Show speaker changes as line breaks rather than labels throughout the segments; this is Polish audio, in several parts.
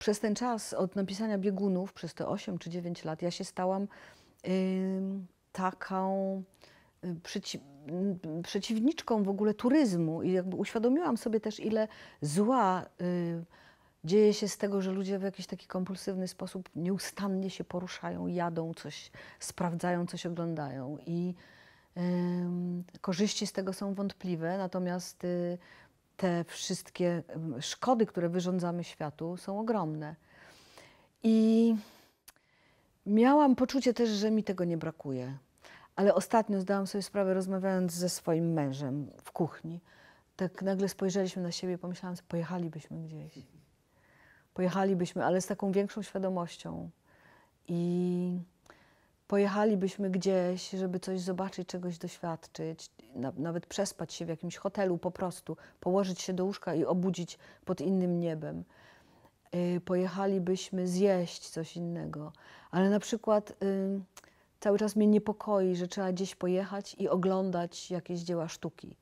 przez ten czas od napisania biegunów, przez te 8 czy 9 lat, ja się stałam taką y, przeci y, przeciwniczką w ogóle turyzmu i jakby uświadomiłam sobie też, ile zła y, dzieje się z tego, że ludzie w jakiś taki kompulsywny sposób nieustannie się poruszają, jadą, coś sprawdzają, coś oglądają. I korzyści z tego są wątpliwe, natomiast te wszystkie szkody, które wyrządzamy światu, są ogromne. I miałam poczucie też, że mi tego nie brakuje. Ale ostatnio zdałam sobie sprawę, rozmawiając ze swoim mężem w kuchni, tak nagle spojrzeliśmy na siebie i pomyślałam, że pojechalibyśmy gdzieś. Pojechalibyśmy, ale z taką większą świadomością. I pojechalibyśmy gdzieś, żeby coś zobaczyć, czegoś doświadczyć, nawet przespać się w jakimś hotelu po prostu, położyć się do łóżka i obudzić pod innym niebem. Y, pojechalibyśmy zjeść coś innego, ale na przykład y, cały czas mnie niepokoi, że trzeba gdzieś pojechać i oglądać jakieś dzieła sztuki,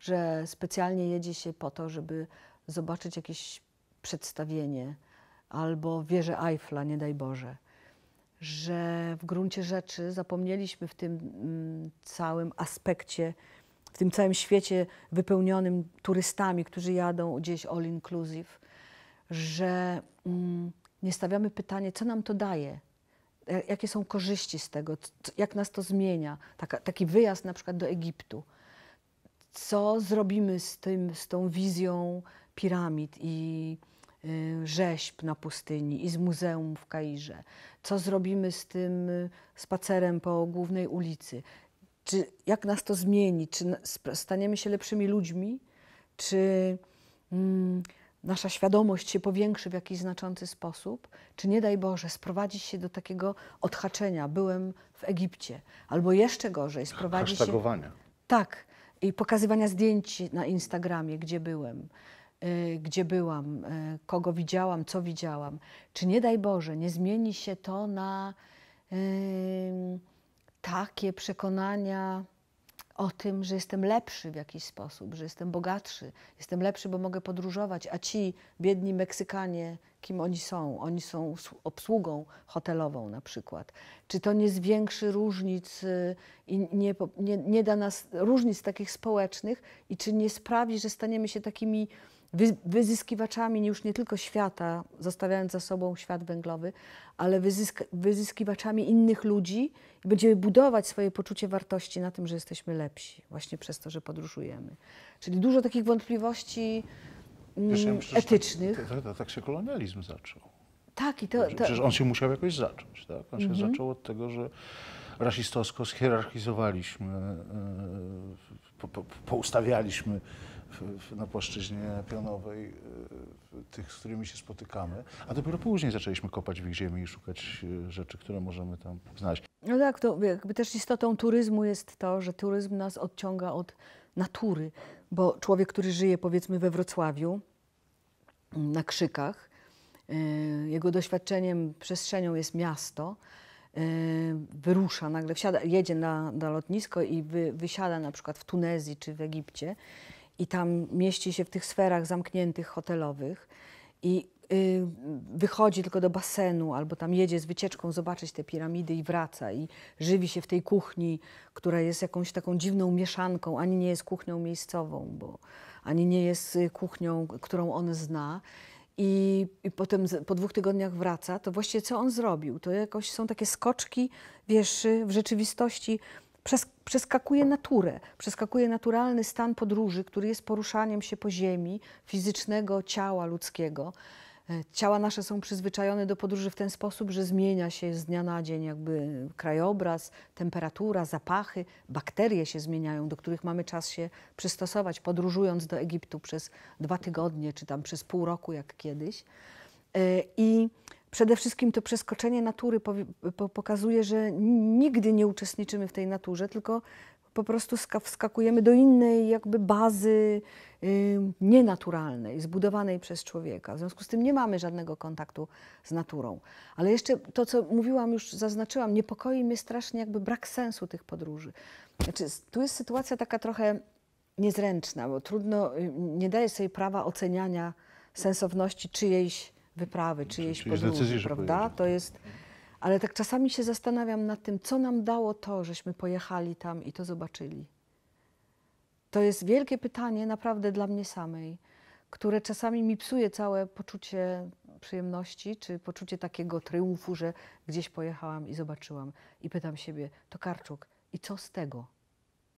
że specjalnie jedzie się po to, żeby zobaczyć jakieś przedstawienie albo wieżę Eiffla, nie daj Boże że w gruncie rzeczy zapomnieliśmy w tym mm, całym aspekcie, w tym całym świecie wypełnionym turystami, którzy jadą gdzieś all inclusive, że mm, nie stawiamy pytanie, co nam to daje, e, jakie są korzyści z tego, jak nas to zmienia, Taka, taki wyjazd na przykład do Egiptu. Co zrobimy z, tym, z tą wizją piramid i Y, rzeźb na pustyni i z muzeum w Kairze? Co zrobimy z tym y, spacerem po głównej ulicy? Czy, jak nas to zmieni? Czy staniemy się lepszymi ludźmi? Czy mm, nasza świadomość się powiększy w jakiś znaczący sposób? Czy nie daj Boże, sprowadzi się do takiego odhaczenia? Byłem w Egipcie. Albo jeszcze gorzej, sprowadzi się. Tak, i pokazywania zdjęć na Instagramie, gdzie byłem. Y, gdzie byłam, y, kogo widziałam, co widziałam. Czy nie daj Boże, nie zmieni się to na takie przekonania o tym, że jestem lepszy w jakiś sposób, że jestem bogatszy, jestem lepszy, bo mogę podróżować, a ci biedni Meksykanie kim oni są. Oni są obsługą hotelową na przykład. Czy to nie zwiększy różnic y, i nie, nie, nie da nas różnic takich społecznych i czy nie sprawi, że staniemy się takimi wyzyskiwaczami już nie tylko świata, zostawiając za sobą świat węglowy, ale wyzysk wyzyskiwaczami innych ludzi i będziemy budować swoje poczucie wartości na tym, że jesteśmy lepsi, właśnie przez to, że podróżujemy. Czyli dużo takich wątpliwości Przecież mm, tak- etycznych. Tak, tak, tak się kolonializm zaczął. Tak, i to, znaczy, to... Przecież on się musiał jakoś zacząć. Tak? On się mhm. zaczął od tego, że rasistowsko schierarchizowaliśmy, e, po, po, poustawialiśmy na płaszczyźnie pionowej e, tych, z którymi się spotykamy, a dopiero później zaczęliśmy kopać w ich ziemi i szukać e, rzeczy, które możemy tam znaleźć. No tak, to jakby też istotą turyzmu jest to, że turyzm nas odciąga od natury, bo człowiek, który żyje powiedzmy we Wrocławiu, mm, na krzykach, y, jego doświadczeniem, przestrzenią jest miasto, y, wyrusza nagle, wsiada, jedzie na, na lotnisko i wy, wysiada na przykład w Tunezji czy w Egipcie i tam mieści się w tych sferach zamkniętych, hotelowych i Y, wychodzi tylko do basenu albo tam jedzie z wycieczką zobaczyć te piramidy i wraca i żywi się w tej kuchni, która jest jakąś taką dziwną mieszanką, ani nie jest kuchnią miejscową, bo ani nie jest y, kuchnią, którą on zna. I, I, potem po dwóch tygodniach wraca, to właściwie co on zrobił? To jakoś są takie skoczki, wiesz, y, w rzeczywistości przeskakuje naturę, przeskakuje naturalny stan podróży, który jest poruszaniem się po ziemi, fizycznego ciała ludzkiego. E, ciała nasze są przyzwyczajone do podróży w ten sposób, że zmienia się z dnia na dzień jakby krajobraz, temperatura, zapachy, bakterie się zmieniają, do których mamy czas się przystosować, podróżując do Egiptu przez dwa tygodnie czy tam przez pół roku jak kiedyś. E, I przede wszystkim to przeskoczenie natury pokazuje, że nigdy nie uczestniczymy w tej naturze, tylko po prostu wskakujemy do innej jakby bazy y, nienaturalnej, zbudowanej przez człowieka. W związku z tym nie mamy żadnego kontaktu z naturą. Ale jeszcze to, co mówiłam, już zaznaczyłam, niepokoi mnie strasznie jakby brak sensu tych podróży. Znaczy, tu jest sytuacja taka trochę niezręczna, bo trudno, y, nie daje sobie prawa oceniania sensowności czyjejś wyprawy, czyjejś Czyli podróży, decyzji, prawda? To tak. jest ale tak czasami się zastanawiam nad tym, co nam dało to, żeśmy pojechali tam i to zobaczyli. To jest wielkie pytanie naprawdę dla mnie samej, które czasami mi psuje całe poczucie przyjemności, czy poczucie takiego tryumfu, że gdzieś pojechałam i zobaczyłam. I pytam siebie, to Karczuk, i co z tego?